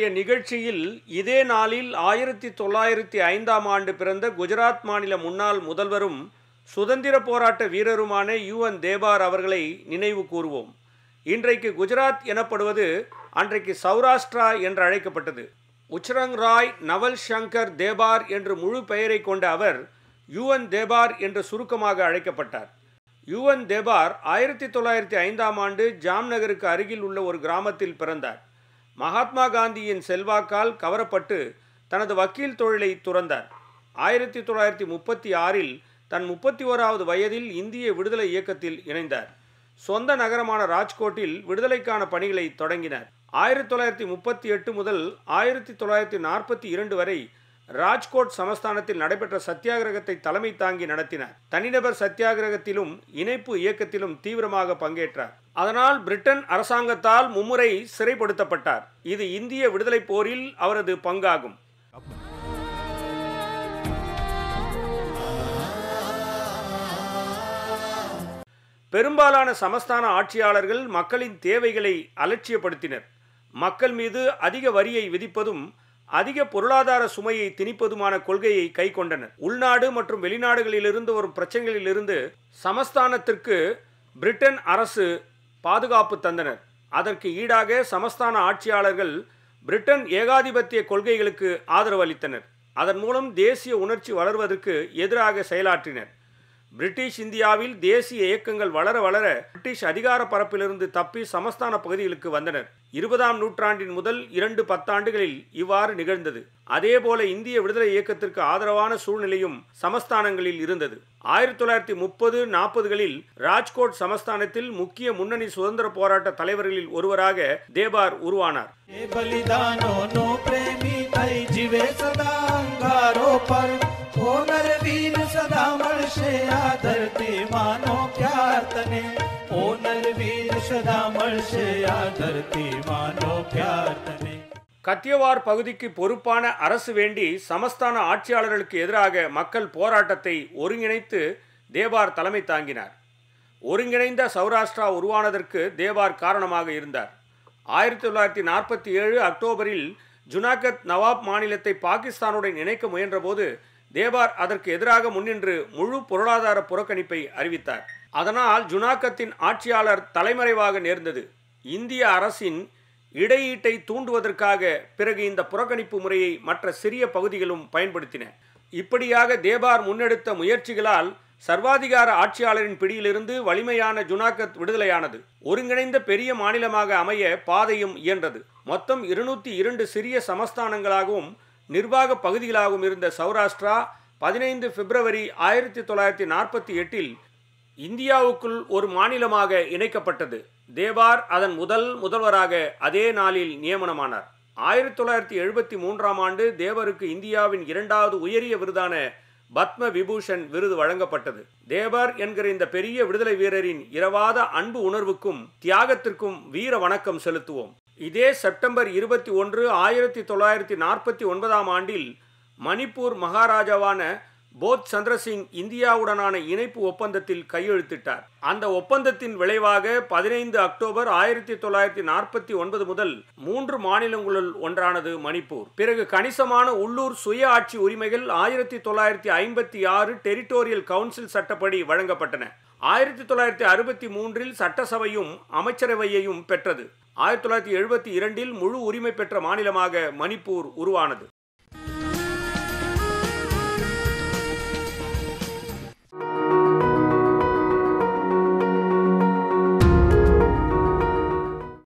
இன்றைய நிகழ்ச்சியில் இதே நாளில் ஆயிரத்தி தொள்ளாயிரத்தி ஐந்தாம் ஆண்டு பிறந்த குஜராத் மாநில முன்னாள் முதல்வரும் சுதந்திர போராட்ட வீரருமான என் தேபார் அவர்களை நினைவு கூறுவோம் இன்றைக்கு குஜராத் எனப்படுவது அன்றைக்கு சௌராஷ்டிரா என்று அழைக்கப்பட்டது உச்சரங் ராய் நவல் ஷங்கர் தேபார் என்று முழு பெயரை கொண்ட அவர் என் தேபார் என்று சுருக்கமாக அழைக்கப்பட்டார் என் தேபார் ஆயிரத்தி தொள்ளாயிரத்தி ஐந்தாம் ஆண்டு ஜாம்நகருக்கு அருகில் உள்ள ஒரு கிராமத்தில் பிறந்தார் மகாத்மா காந்தியின் செல்வாக்கால் கவரப்பட்டு தனது வக்கீல் தொழிலை துறந்தார் ஆயிரத்தி தொள்ளாயிரத்தி முப்பத்தி ஆறில் தன் முப்பத்தி ஓராவது வயதில் இந்திய விடுதலை இயக்கத்தில் இணைந்தார் சொந்த நகரமான ராஜ்கோட்டில் விடுதலைக்கான பணிகளை தொடங்கினார் ஆயிரத்தி தொள்ளாயிரத்தி முப்பத்தி எட்டு முதல் ஆயிரத்தி தொள்ளாயிரத்தி நாற்பத்தி இரண்டு வரை ராஜ்கோட் சமஸ்தானத்தில் நடைபெற்ற சத்தியாகிரகத்தை தலைமை தாங்கி நடத்தினார் தனிநபர் சத்தியாகிரகத்திலும் இணைப்பு இயக்கத்திலும் தீவிரமாக பங்கேற்றார் அதனால் பிரிட்டன் அரசாங்கத்தால் மும்முறை சிறைப்படுத்தப்பட்டார் இது இந்திய விடுதலை போரில் அவரது பங்காகும் பெரும்பாலான சமஸ்தான ஆட்சியாளர்கள் மக்களின் தேவைகளை அலட்சியப்படுத்தினர் மக்கள் மீது அதிக வரியை விதிப்பதும் அதிக பொருளாதார சுமையை திணிப்பதுமான கொள்கையை கை கொண்டனர் உள்நாடு மற்றும் வெளிநாடுகளிலிருந்து வரும் பிரச்சனைகளிலிருந்து சமஸ்தானத்திற்கு பிரிட்டன் அரசு பாதுகாப்பு தந்தனர் அதற்கு ஈடாக சமஸ்தான ஆட்சியாளர்கள் பிரிட்டன் ஏகாதிபத்திய கொள்கைகளுக்கு ஆதரவு அளித்தனர் அதன் மூலம் தேசிய உணர்ச்சி வளர்வதற்கு எதிராக செயலாற்றினர் பிரிட்டிஷ் இந்தியாவில் தேசிய இயக்கங்கள் வளர வளர பிரிட்டிஷ் அதிகார பரப்பிலிருந்து தப்பி சமஸ்தான பகுதிகளுக்கு வந்தனர் இருபதாம் நூற்றாண்டின் முதல் இரண்டு பத்தாண்டுகளில் இவ்வாறு நிகழ்ந்தது அதேபோல இந்திய விடுதலை இயக்கத்திற்கு ஆதரவான சூழ்நிலையும் சமஸ்தானங்களில் இருந்தது ஆயிரத்தி தொள்ளாயிரத்தி முப்பது நாற்பதுகளில் ராஜ்கோட் சமஸ்தானத்தில் முக்கிய முன்னணி சுதந்திர போராட்ட தலைவர்களில் ஒருவராக தேபார் உருவானார் சதா கத்தியவார் பகுதிக்கு பொறுப்பான அரசு வேண்டி சமஸ்தான ஆட்சியாளர்களுக்கு எதிராக மக்கள் போராட்டத்தை ஒருங்கிணைத்து தேவார் தலைமை தாங்கினார் ஒருங்கிணைந்த சௌராஷ்டிரா உருவானதற்கு தேவார் காரணமாக இருந்தார் ஆயிரத்தி தொள்ளாயிரத்தி நாற்பத்தி ஏழு அக்டோபரில் ஜுனாகத் நவாப் மாநிலத்தை பாகிஸ்தானுடன் இணைக்க முயன்றபோது தேவார் அதற்கு எதிராக முன்னின்று முழு பொருளாதார புறக்கணிப்பை அறிவித்தார் அதனால் ஜுனாக்கத்தின் ஆட்சியாளர் தலைமறைவாக நேர்ந்தது இந்திய அரசின் இடையீட்டை தூண்டுவதற்காக பிறகு இந்த புறக்கணிப்பு முறையை மற்ற சிறிய பகுதிகளும் பயன்படுத்தின இப்படியாக தேபார் முன்னெடுத்த முயற்சிகளால் சர்வாதிகார ஆட்சியாளரின் பிடியிலிருந்து வலிமையான ஜுனாக்கத் விடுதலையானது ஒருங்கிணைந்த பெரிய மாநிலமாக அமைய பாதையும் இயன்றது மொத்தம் இருநூத்தி இரண்டு சிறிய சமஸ்தானங்களாகவும் நிர்வாக பகுதிகளாகவும் இருந்த சௌராஷ்டிரா பதினைந்து பிப்ரவரி ஆயிரத்தி தொள்ளாயிரத்தி நாற்பத்தி எட்டில் இந்தியாவுக்குள் ஒரு மாநிலமாக இணைக்கப்பட்டது தேவார் அதன் முதல் முதல்வராக அதே நாளில் நியமனமானார் ஆயிரத்தி தொள்ளாயிரத்தி எழுபத்தி மூன்றாம் ஆண்டு தேவருக்கு இந்தியாவின் இரண்டாவது உயரிய விருதான பத்ம விபூஷன் விருது வழங்கப்பட்டது தேவர் என்கிற இந்த பெரிய விடுதலை வீரரின் இரவாத அன்பு உணர்வுக்கும் தியாகத்திற்கும் வீர வணக்கம் செலுத்துவோம் இதே செப்டம்பர் இருபத்தி ஒன்று ஆயிரத்தி தொள்ளாயிரத்தி நாற்பத்தி ஒன்பதாம் ஆண்டில் மணிப்பூர் மகாராஜாவான போத் சந்திரசிங் இந்தியாவுடனான இணைப்பு ஒப்பந்தத்தில் கையெழுத்திட்டார் அந்த ஒப்பந்தத்தின் விளைவாக பதினைந்து அக்டோபர் ஆயிரத்தி தொள்ளாயிரத்தி நாற்பத்தி ஒன்பது முதல் மூன்று மாநிலங்களுள் ஒன்றானது மணிப்பூர் பிறகு கணிசமான உள்ளூர் சுய ஆட்சி உரிமைகள் ஆயிரத்தி தொள்ளாயிரத்தி ஐம்பத்தி ஆறு டெரிட்டோரியல் கவுன்சில் சட்டப்படி வழங்கப்பட்டன ஆயிரத்தி தொள்ளாயிரத்தி அறுபத்தி மூன்றில் சட்டசபையும் அமைச்சரவையையும் பெற்றது ஆயிரத்தி தொள்ளாயிரத்தி எழுபத்தி இரண்டில் முழு உரிமை பெற்ற மாநிலமாக மணிப்பூர் உருவானது